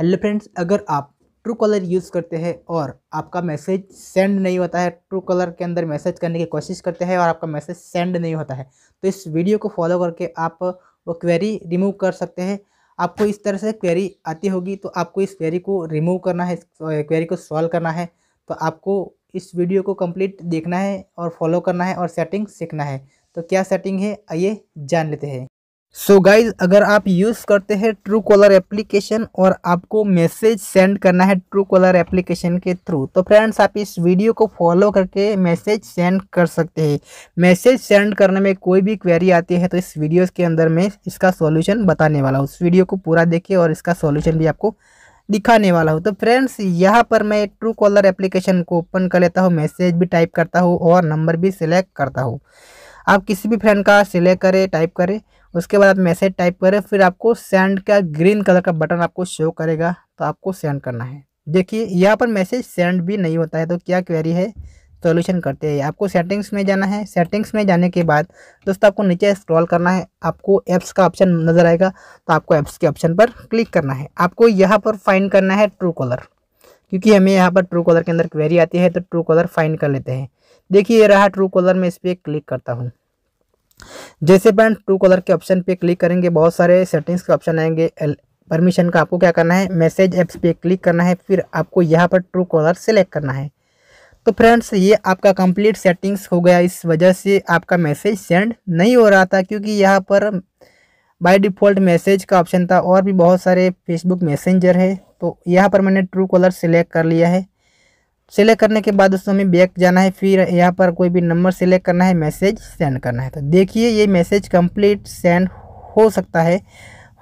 hello friends अगर आप true colour use करते हैं और आपका मैसेज सेंड नहीं होता है ट्रू कलर के अंदर मैसेज करने की कोशिश करते हैं और आपका मैसेज सेंड नहीं होता है तो इस वीडियो को फॉलो करके आप वो क्वेरी रिमूव कर सकते हैं आपको इस तरह से क्वेरी आती होगी तो आपको इस क्वेरी को रिमूव करना है क्वेरी को सॉल्व करना है तो आपको इस वीडियो को कम्प्लीट देखना है और फॉलो करना है और सेटिंग सीखना है तो क्या सेटिंग है आइए जान लेते हैं सो so गाइज अगर आप यूज़ करते हैं ट्रू कॉलर एप्लीकेशन और आपको मैसेज सेंड करना है ट्रू कॉलर एप्लीकेशन के थ्रू तो फ्रेंड्स आप इस वीडियो को फॉलो करके मैसेज सेंड कर सकते हैं मैसेज सेंड करने में कोई भी क्वेरी आती है तो इस वीडियो के अंदर मैं इसका सॉल्यूशन बताने वाला हूँ उस वीडियो को पूरा देखिए और इसका सॉल्यूशन भी आपको दिखाने वाला हूँ तो फ्रेंड्स यहाँ पर मैं ट्रू कॉलर एप्लीकेशन को ओपन कर लेता हूँ मैसेज भी टाइप करता हूँ और नंबर भी सिलेक्ट करता हूँ आप किसी भी फ्रेंड का सिलेक्ट करें टाइप करें उसके बाद आप मैसेज टाइप करें फिर आपको सेंड का ग्रीन कलर का बटन आपको शो करेगा तो आपको सेंड करना है देखिए यहाँ पर मैसेज सेंड भी नहीं होता है तो क्या क्वेरी है सोल्यूशन करते हैं आपको सेटिंग्स में जाना है सेटिंग्स में जाने के बाद दोस्तों आपको नीचे स्क्रॉल करना है आपको ऐप्स का ऑप्शन नज़र आएगा तो आपको ऐप्स के ऑप्शन पर क्लिक करना है आपको यहाँ पर फाइंड करना है ट्रू कॉलर क्योंकि हमें यहाँ पर ट्रू कॉलर के अंदर क्वेरी आती है तो ट्रू कॉलर फाइंड कर लेते हैं देखिए ये रहा ट्रू कॉलर में इस पर क्लिक करता हूँ जैसे अपन ट्रू कलर के ऑप्शन पे क्लिक करेंगे बहुत सारे सेटिंग्स के ऑप्शन आएंगे परमिशन का आपको क्या करना है मैसेज ऐप्स पे क्लिक करना है फिर आपको यहाँ पर ट्रू कॉलर सेलेक्ट करना है तो फ्रेंड्स ये आपका कंप्लीट सेटिंग्स हो गया इस वजह से आपका मैसेज सेंड नहीं हो रहा था क्योंकि यहाँ पर बाय डिफ़ॉल्ट मैसेज का ऑप्शन था और भी बहुत सारे फेसबुक मैसेंजर है तो यहाँ पर मैंने ट्रू कॉलर सेलेक्ट कर लिया है सेलेक्ट करने के बाद दोस्तों हमें बैक जाना है फिर यहाँ पर कोई भी नंबर सेलेक्ट करना है मैसेज सेंड करना है तो देखिए ये मैसेज कंप्लीट सेंड हो सकता है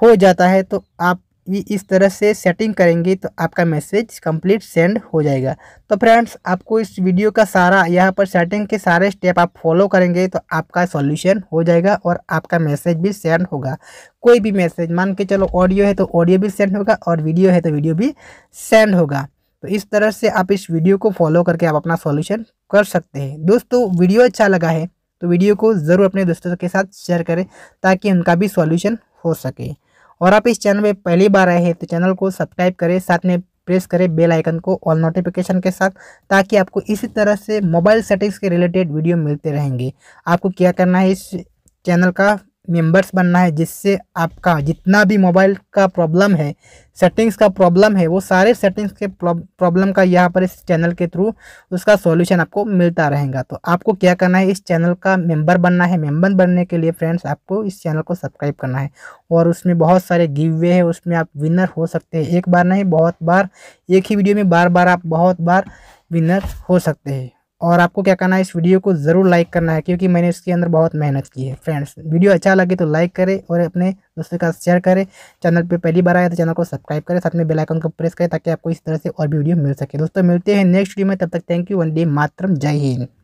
हो जाता है तो आप भी इस तरह से सेटिंग करेंगे तो आपका मैसेज कंप्लीट सेंड हो जाएगा तो फ्रेंड्स आपको इस वीडियो का सारा यहाँ पर सेटिंग के सारे स्टेप आप फॉलो करेंगे तो आपका सॉल्यूशन हो जाएगा और आपका मैसेज भी सेंड होगा कोई भी मैसेज मान के चलो ऑडियो है तो ऑडियो भी सेंड होगा और वीडियो है तो वीडियो भी सेंड होगा तो इस तरह से आप इस वीडियो को फॉलो करके आप अपना सॉल्यूशन कर सकते हैं दोस्तों वीडियो अच्छा लगा है तो वीडियो को ज़रूर अपने दोस्तों के साथ शेयर करें ताकि उनका भी सॉल्यूशन हो सके और आप इस चैनल में पहली बार आए हैं तो चैनल को सब्सक्राइब करें साथ में प्रेस करें बेल आइकन को ऑल नोटिफिकेशन के साथ ताकि आपको इसी तरह से मोबाइल सेटिंग्स के रिलेटेड वीडियो मिलते रहेंगे आपको क्या करना है इस चैनल का मेंबर्स बनना है जिससे आपका जितना भी मोबाइल का प्रॉब्लम है सेटिंग्स का प्रॉब्लम है वो सारे सेटिंग्स के प्रॉब्लम का यहाँ पर इस चैनल के थ्रू उसका सॉल्यूशन आपको मिलता रहेगा तो आपको क्या करना है इस चैनल का मेंबर बनना है मेंबर बनने के लिए फ्रेंड्स आपको इस चैनल को सब्सक्राइब करना है और उसमें बहुत सारे गिव वे है उसमें आप विनर हो सकते हैं एक बार नहीं बहुत बार एक ही वीडियो में बार बार आप बहुत बार विनर हो सकते हैं और आपको क्या करना है इस वीडियो को ज़रूर लाइक करना है क्योंकि मैंने इसके अंदर बहुत मेहनत की है फ्रेंड्स वीडियो अच्छा लगे तो लाइक करें और अपने दोस्तों का शेयर करें चैनल पे पहली बार आए तो चैनल को सब्सक्राइब करें साथ में बेल आइकन को प्रेस करें ताकि आपको इस तरह से और भी वीडियो मिल सके दोस्तों मिलते हैं नेक्स्ट वीडियो में तब तक थैंक यू वन डे मातरम जय हिंद